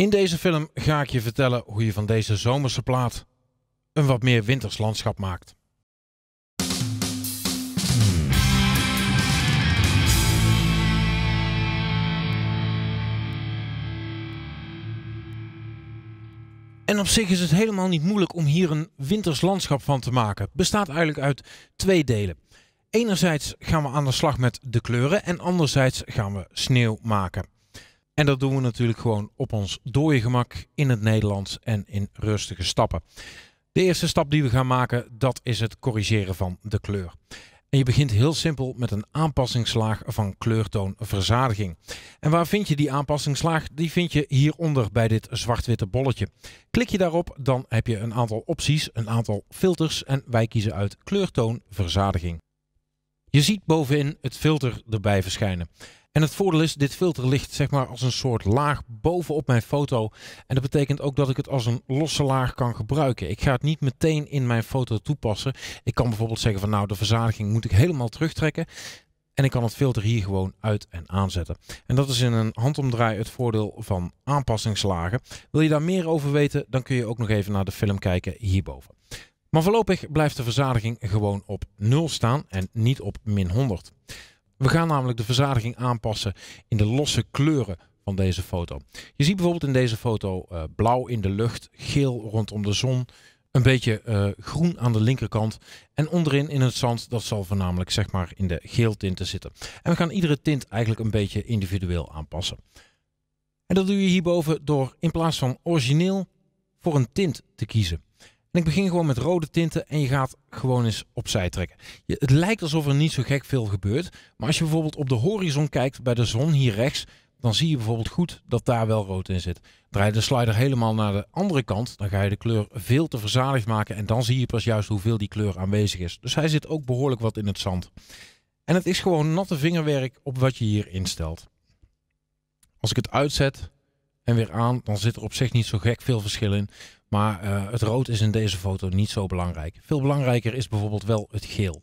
In deze film ga ik je vertellen hoe je van deze zomerse plaat een wat meer winters landschap maakt. En op zich is het helemaal niet moeilijk om hier een winters landschap van te maken. Het bestaat eigenlijk uit twee delen. Enerzijds gaan we aan de slag met de kleuren en anderzijds gaan we sneeuw maken. En dat doen we natuurlijk gewoon op ons dode gemak in het Nederlands en in rustige stappen. De eerste stap die we gaan maken, dat is het corrigeren van de kleur. En je begint heel simpel met een aanpassingslaag van kleurtoonverzadiging. En waar vind je die aanpassingslaag? Die vind je hieronder bij dit zwart-witte bolletje. Klik je daarop, dan heb je een aantal opties, een aantal filters en wij kiezen uit kleurtoonverzadiging. Je ziet bovenin het filter erbij verschijnen. En het voordeel is, dit filter ligt zeg maar als een soort laag bovenop mijn foto. En dat betekent ook dat ik het als een losse laag kan gebruiken. Ik ga het niet meteen in mijn foto toepassen. Ik kan bijvoorbeeld zeggen van nou, de verzadiging moet ik helemaal terugtrekken. En ik kan het filter hier gewoon uit en aanzetten. En dat is in een handomdraai het voordeel van aanpassingslagen. Wil je daar meer over weten, dan kun je ook nog even naar de film kijken hierboven. Maar voorlopig blijft de verzadiging gewoon op 0 staan en niet op min 100. We gaan namelijk de verzadiging aanpassen in de losse kleuren van deze foto. Je ziet bijvoorbeeld in deze foto eh, blauw in de lucht, geel rondom de zon, een beetje eh, groen aan de linkerkant en onderin in het zand, dat zal voornamelijk zeg maar in de geeltinten zitten. En we gaan iedere tint eigenlijk een beetje individueel aanpassen. En dat doe je hierboven door in plaats van origineel voor een tint te kiezen. En ik begin gewoon met rode tinten en je gaat gewoon eens opzij trekken. Je, het lijkt alsof er niet zo gek veel gebeurt. Maar als je bijvoorbeeld op de horizon kijkt bij de zon hier rechts, dan zie je bijvoorbeeld goed dat daar wel rood in zit. Draai je de slider helemaal naar de andere kant, dan ga je de kleur veel te verzadigd maken. En dan zie je pas juist hoeveel die kleur aanwezig is. Dus hij zit ook behoorlijk wat in het zand. En het is gewoon natte vingerwerk op wat je hier instelt. Als ik het uitzet, en weer aan, dan zit er op zich niet zo gek veel verschil in. Maar eh, het rood is in deze foto niet zo belangrijk. Veel belangrijker is bijvoorbeeld wel het geel.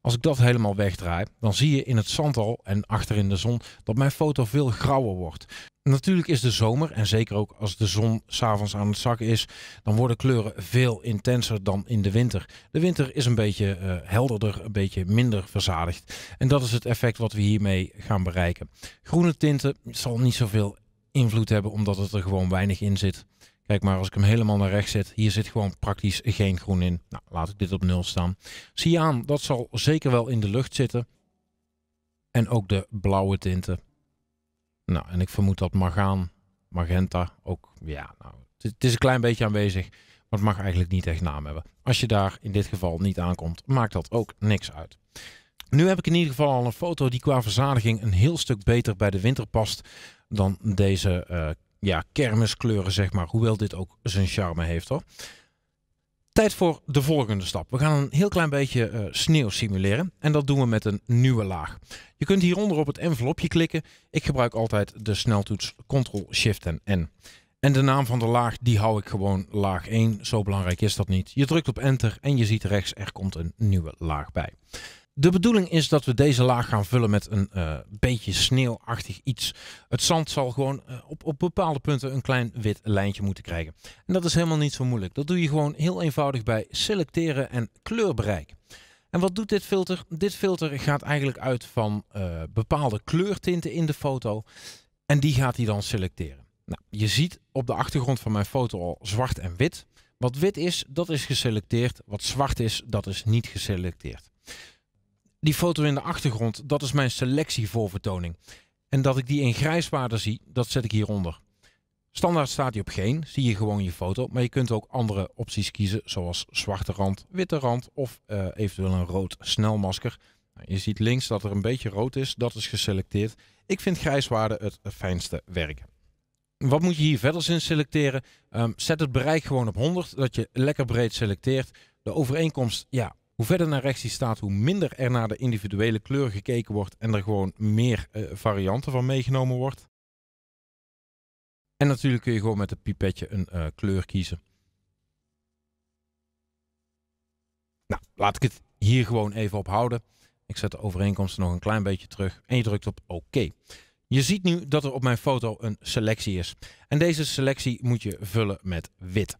Als ik dat helemaal wegdraai, dan zie je in het zand al en achter in de zon dat mijn foto veel grauwer wordt. Natuurlijk is de zomer, en zeker ook als de zon s'avonds aan het zakken is, dan worden kleuren veel intenser dan in de winter. De winter is een beetje eh, helderder, een beetje minder verzadigd. En dat is het effect wat we hiermee gaan bereiken. Groene tinten zal niet zoveel invloed hebben omdat het er gewoon weinig in zit. Kijk maar, als ik hem helemaal naar rechts zet, hier zit gewoon praktisch geen groen in. Nou, laat ik dit op nul staan. aan, dat zal zeker wel in de lucht zitten. En ook de blauwe tinten. Nou, en ik vermoed dat Magaan, Magenta ook, ja, nou, het is een klein beetje aanwezig. Maar het mag eigenlijk niet echt naam hebben. Als je daar in dit geval niet aankomt, maakt dat ook niks uit. Nu heb ik in ieder geval al een foto die qua verzadiging een heel stuk beter bij de winter past dan deze uh, ja, kermiskleuren, zeg maar. Hoewel dit ook zijn charme heeft hoor. Tijd voor de volgende stap. We gaan een heel klein beetje eh, sneeuw simuleren. En dat doen we met een nieuwe laag. Je kunt hieronder op het envelopje klikken. Ik gebruik altijd de sneltoets Ctrl, Shift en N. En de naam van de laag, die hou ik gewoon laag 1. Zo belangrijk is dat niet. Je drukt op enter en je ziet rechts er komt een nieuwe laag bij. De bedoeling is dat we deze laag gaan vullen met een uh, beetje sneeuwachtig iets. Het zand zal gewoon eh, op, op bepaalde punten een klein wit lijntje moeten krijgen. En dat is helemaal niet zo moeilijk. Dat doe je gewoon heel eenvoudig bij selecteren en kleurbereik. En wat doet dit filter? Dit filter gaat eigenlijk uit van eh, bepaalde kleurtinten in de foto. En die gaat hij dan selecteren. Nou, je ziet op de achtergrond van mijn foto al zwart en wit. Wat wit is, dat is geselecteerd. Wat zwart is, dat is niet geselecteerd. Die foto in de achtergrond, dat is mijn selectie voor vertoning. En dat ik die in grijswaarde zie, dat zet ik hieronder. Standaard staat die op geen, zie je gewoon je foto, maar je kunt ook andere opties kiezen, zoals zwarte rand, witte rand of eh, eventueel een rood snelmasker. Nou, je ziet links dat er een beetje rood is, dat is geselecteerd. Ik vind grijswaarde het fijnste werken. Wat moet je hier verder in selecteren? Ehm, zet het bereik gewoon op 100, dat je lekker breed selecteert. De overeenkomst, ja, hoe verder naar rechts die staat, hoe minder er naar de individuele kleur gekeken wordt en er gewoon meer eh, varianten van meegenomen wordt. En natuurlijk kun je gewoon met het pipetje een eh, kleur kiezen. Nou, laat ik het hier gewoon even ophouden. Ik zet de overeenkomsten nog een klein beetje terug en je drukt op OK. Je ziet nu dat er op mijn foto een selectie is. En deze selectie moet je vullen met wit.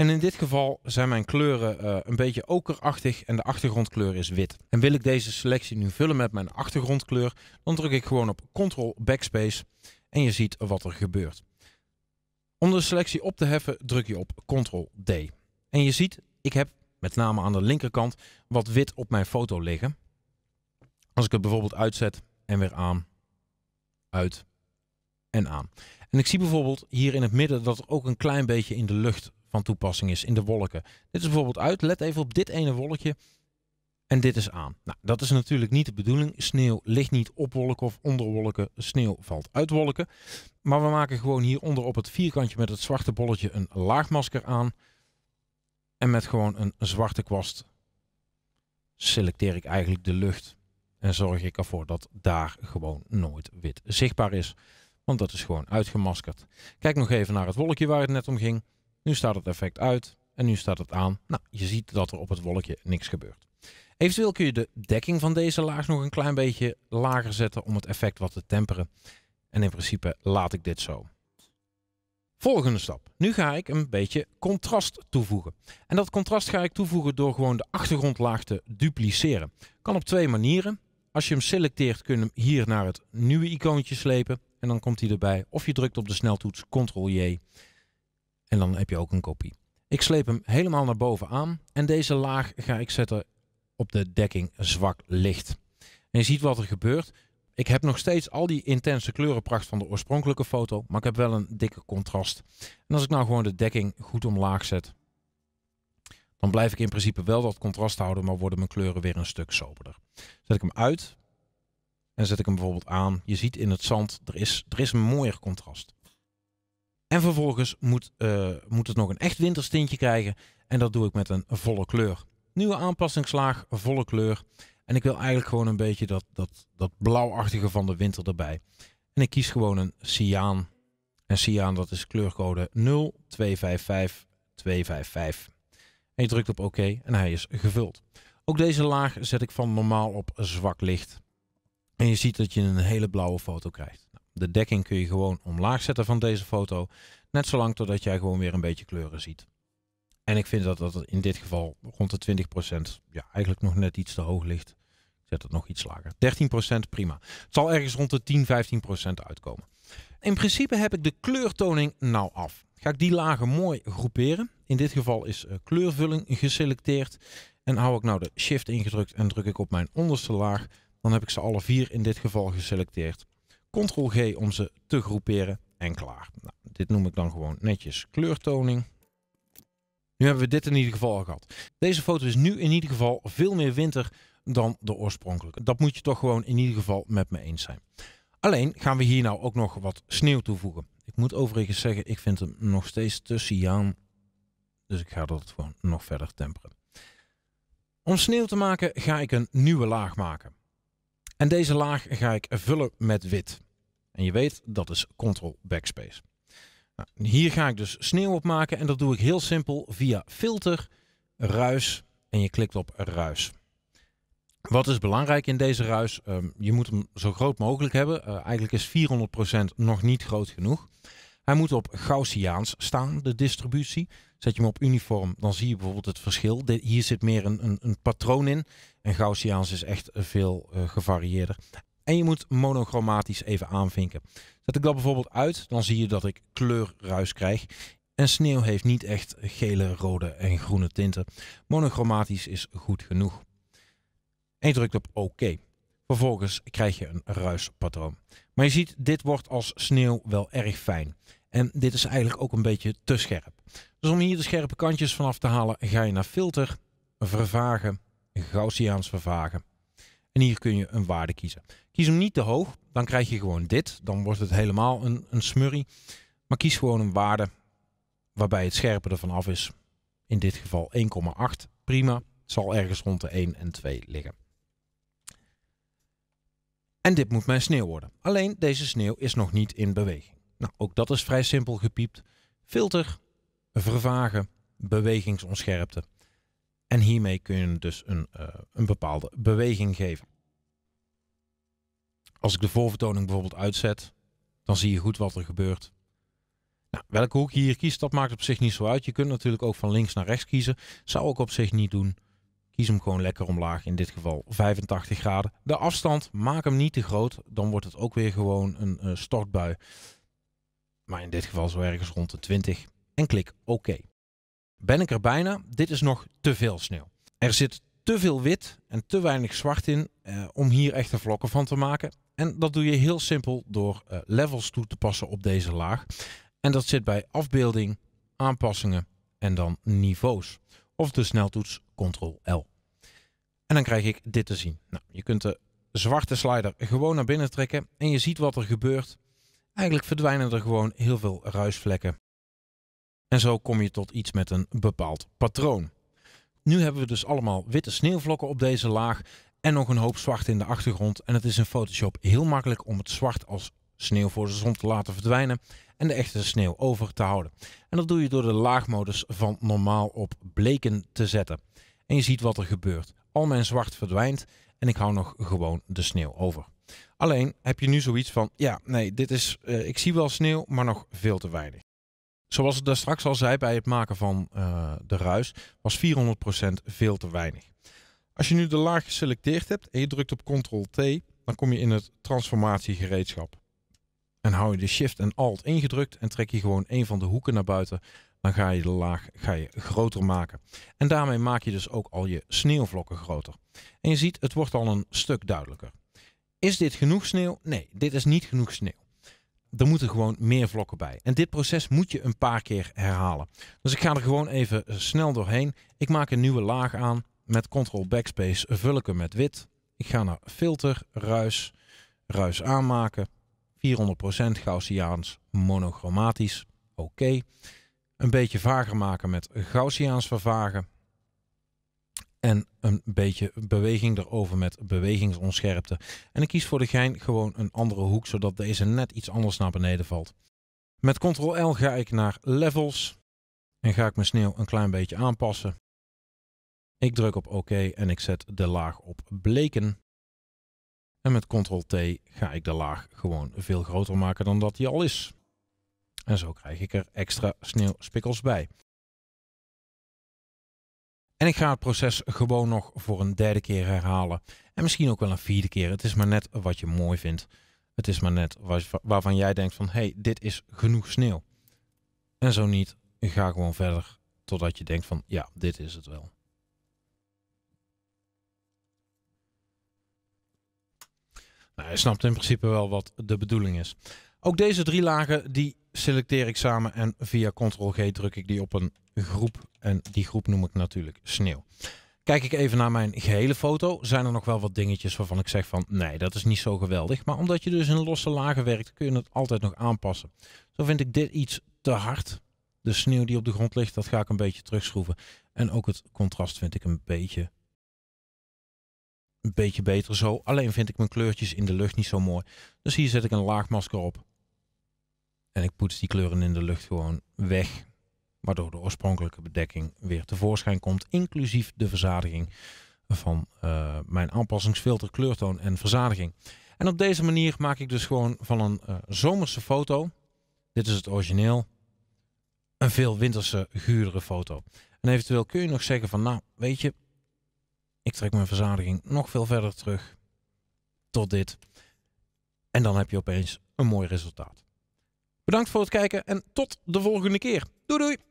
En in dit geval zijn mijn kleuren eh, een beetje okerachtig en de achtergrondkleur is wit. En wil ik deze selectie nu vullen met mijn achtergrondkleur, dan druk ik gewoon op Ctrl Backspace en je ziet wat er gebeurt. Om de selectie op te heffen druk je op Ctrl D. En je ziet, ik heb met name aan de linkerkant wat wit op mijn foto liggen. Als ik het bijvoorbeeld uitzet en weer aan, uit, en aan. En ik zie bijvoorbeeld hier in het midden dat er ook een klein beetje in de lucht van toepassing is, in de wolken. Dit is bijvoorbeeld uit, let even op dit ene wolkje. En dit is aan. Nou, dat is natuurlijk niet de bedoeling. Sneeuw ligt niet op wolken of onder wolken. Sneeuw valt uit wolken. Maar we maken gewoon hieronder op het vierkantje met het zwarte bolletje een laagmasker aan. En met gewoon een zwarte kwast selecteer ik eigenlijk de lucht. En zorg ik ervoor dat daar gewoon nooit wit zichtbaar is want dat is gewoon uitgemaskerd. Kijk nog even naar het wolkje waar het net om ging. Nu staat het effect uit en nu staat het aan. Nou, je ziet dat er op het wolkje niks gebeurt. Eventueel kun je de dekking van deze laag nog een klein beetje lager zetten om het effect wat te temperen. En in principe laat ik dit zo. Volgende stap. Nu ga ik een beetje contrast toevoegen. En dat contrast ga ik toevoegen door gewoon de achtergrondlaag te dupliceren. Kan op twee manieren. Als je hem selecteert kun je hem hier naar het nieuwe icoontje slepen en dan komt hij erbij. Of je drukt op de sneltoets Ctrl-J en dan heb je ook een kopie. Ik sleep hem helemaal naar boven aan en deze laag ga ik zetten op de dekking zwak licht. En je ziet wat er gebeurt. Ik heb nog steeds al die intense kleurenpracht van de oorspronkelijke foto, maar ik heb wel een dikke contrast. En als ik nou gewoon de dekking goed omlaag zet, dan blijf ik in principe wel dat contrast houden, maar worden mijn kleuren weer een stuk soberder. Zet ik hem uit, en zet ik hem bijvoorbeeld aan. Je ziet in het zand, er is, er is een mooier contrast. En vervolgens moet, eh, moet het nog een echt winterstintje krijgen. En dat doe ik met een volle kleur. Nieuwe aanpassingslaag, volle kleur. En ik wil eigenlijk gewoon een beetje dat, dat, dat blauwachtige van de winter erbij. En ik kies gewoon een cyaan. En cyaan dat is kleurcode 0255255. En je drukt op oké en hij is gevuld. Ook deze laag zet ik van normaal op zwak licht. En je ziet dat je een hele blauwe foto krijgt. De dekking kun je gewoon omlaag zetten van deze foto. Net zolang totdat jij gewoon weer een beetje kleuren ziet. En ik vind dat dat in dit geval rond de 20% ja, eigenlijk nog net iets te hoog ligt. Ik zet het nog iets lager. 13% prima. Het zal ergens rond de 10, 15% uitkomen. In principe heb ik de kleurtoning nou af. Ga ik die lagen mooi groeperen. In dit geval is eh, kleurvulling geselecteerd. En hou ik nou de shift ingedrukt en druk ik op mijn onderste laag dan heb ik ze alle vier in dit geval geselecteerd. Ctrl-G om ze te groeperen en klaar. Nou, dit noem ik dan gewoon netjes kleurtoning. Nu hebben we dit in ieder geval gehad. Deze foto is nu in ieder geval veel meer winter dan de oorspronkelijke. Dat moet je toch gewoon in ieder geval met me eens zijn. Alleen gaan we hier nou ook nog wat sneeuw toevoegen. Ik moet overigens zeggen, ik vind hem nog steeds te cyaan. Dus ik ga dat gewoon nog verder temperen. Om sneeuw te maken ga ik een nieuwe laag maken. En deze laag ga ik vullen met wit. En je weet, dat is Ctrl Backspace. Nou, hier ga ik dus sneeuw op maken en dat doe ik heel simpel via filter, ruis en je klikt op ruis. Wat is belangrijk in deze ruis? Ehm, je moet hem zo groot mogelijk hebben. Eh, eigenlijk is 400% nog niet groot genoeg. Hij moet op Gaussiaans staan, de distributie. Zet je hem op uniform, dan zie je bijvoorbeeld het verschil. hier zit meer een, een, een, patroon in. En Gaussiaans is echt veel eh, gevarieerder. En je moet monochromatisch even aanvinken. Zet ik dat bijvoorbeeld uit, dan zie je dat ik kleurruis krijg. En sneeuw heeft niet echt gele, rode en groene tinten. Monochromatisch is goed genoeg. En je drukt op OK. Vervolgens krijg je een ruispatroon. Maar je ziet, dit wordt als sneeuw wel erg fijn. En dit is eigenlijk ook een beetje te scherp. Dus om hier de scherpe kantjes vanaf te halen, ga je naar filter, vervagen, Gaussiaans vervagen. En hier kun je een waarde kiezen. Kies hem niet te hoog, dan krijg je gewoon dit. Dan wordt het helemaal een, een smurrie. Maar kies gewoon een waarde waarbij het scherpe ervan af is. In dit geval 1,8. Prima. Het zal ergens rond de 1 en 2 liggen. En dit moet mijn sneeuw worden. Alleen deze sneeuw is nog niet in beweging. Nou, ook dat is vrij simpel gepiept. Filter, vervagen, bewegingsonscherpte. En hiermee kun je dus een, eh, een bepaalde beweging geven. Als ik de voorvertoning bijvoorbeeld uitzet, dan zie je goed wat er gebeurt. Nou, welke hoek je hier kiest, dat maakt op zich niet zo uit. Je kunt natuurlijk ook van links naar rechts kiezen. Zou ik op zich niet doen. Kies hem gewoon lekker omlaag, in dit geval 85 graden. De afstand, maak hem niet te groot, dan wordt het ook weer gewoon een eh, stortbui. Maar in dit geval zo ergens rond de 20 en klik OK. Ben ik er bijna? Dit is nog te veel sneeuw. Er zit te veel wit en te weinig zwart in eh, om hier echte vlokken van te maken. En dat doe je heel simpel door eh, levels toe te passen op deze laag. En dat zit bij afbeelding, aanpassingen en dan niveaus. Of de sneltoets Ctrl-L. En dan krijg ik dit te zien. Nou, je kunt de zwarte slider gewoon naar binnen trekken en je ziet wat er gebeurt. Eigenlijk verdwijnen er gewoon heel veel ruisvlekken en zo kom je tot iets met een bepaald patroon. Nu hebben we dus allemaal witte sneeuwvlokken op deze laag en nog een hoop zwart in de achtergrond. En het is in Photoshop heel makkelijk om het zwart als sneeuw voor de zon te laten verdwijnen en de echte sneeuw over te houden. En dat doe je door de laagmodus van normaal op bleken te zetten. En je ziet wat er gebeurt. Al mijn zwart verdwijnt en ik hou nog gewoon de sneeuw over. Alleen heb je nu zoiets van, ja, nee, dit is, eh, ik zie wel sneeuw, maar nog veel te weinig zoals ik daar straks al zei bij het maken van eh, de ruis, was 400% veel te weinig. Als je nu de laag geselecteerd hebt en je drukt op Ctrl-T, dan kom je in het transformatiegereedschap. En hou je de Shift en Alt ingedrukt en trek je gewoon een van de hoeken naar buiten, dan ga je de laag ga je groter maken. En daarmee maak je dus ook al je sneeuwvlokken groter. En je ziet, het wordt al een stuk duidelijker. Is dit genoeg sneeuw? Nee, dit is niet genoeg sneeuw er moeten gewoon meer vlokken bij. En dit proces moet je een paar keer herhalen. Dus ik ga er gewoon even eh, snel doorheen. Ik maak een nieuwe laag aan. Met Ctrl Backspace vul ik hem met wit. Ik ga naar filter, ruis, ruis aanmaken. 400% Gaussiaans monochromatisch. Oké. Een beetje vager maken met Gaussiaans vervagen en een beetje beweging erover met bewegingsonscherpte. En ik kies voor de gein gewoon een andere hoek, zodat deze net iets anders naar beneden valt. Met Ctrl-L ga ik naar Levels en ga ik mijn sneeuw een klein beetje aanpassen. Ik druk op OK en ik zet de laag op bleken. En met Ctrl-T ga ik de laag gewoon veel groter maken dan dat die al is. En zo krijg ik er extra sneeuwspikkels bij. En ik ga het proces gewoon nog voor een derde keer herhalen. En misschien ook wel een vierde keer. Het is maar net wat je mooi vindt. Het is maar net waarvan jij denkt van, hey, dit is genoeg sneeuw. En zo niet, ga gewoon verder totdat je denkt van, ja, dit is het wel. Nou, je snapt in principe wel wat de bedoeling is. Ook deze drie lagen, die selecteer ik samen en via Ctrl-G druk ik die op een groep. En die groep noem ik natuurlijk sneeuw. Kijk ik even naar mijn gehele foto, zijn er nog wel wat dingetjes waarvan ik zeg van nee, dat is niet zo geweldig. Maar omdat je dus in losse lagen werkt, kun je het altijd nog aanpassen. Zo vind ik dit iets te hard. De sneeuw die op de grond ligt, dat ga ik een beetje terugschroeven. En ook het contrast vind ik een beetje, een beetje beter zo. Alleen vind ik mijn kleurtjes in de lucht niet zo mooi. Dus hier zet ik een laagmasker op. En ik poets die kleuren in de lucht gewoon weg waardoor de oorspronkelijke bedekking weer tevoorschijn komt, inclusief de verzadiging van eh, mijn aanpassingsfilter, kleurtoon en verzadiging. En op deze manier maak ik dus gewoon van een eh, zomerse foto, dit is het origineel, een veel winterse, guurdere foto. En eventueel kun je nog zeggen van, nou, weet je, ik trek mijn verzadiging nog veel verder terug tot dit. En dan heb je opeens een mooi resultaat. Bedankt voor het kijken en tot de volgende keer. Doei doei!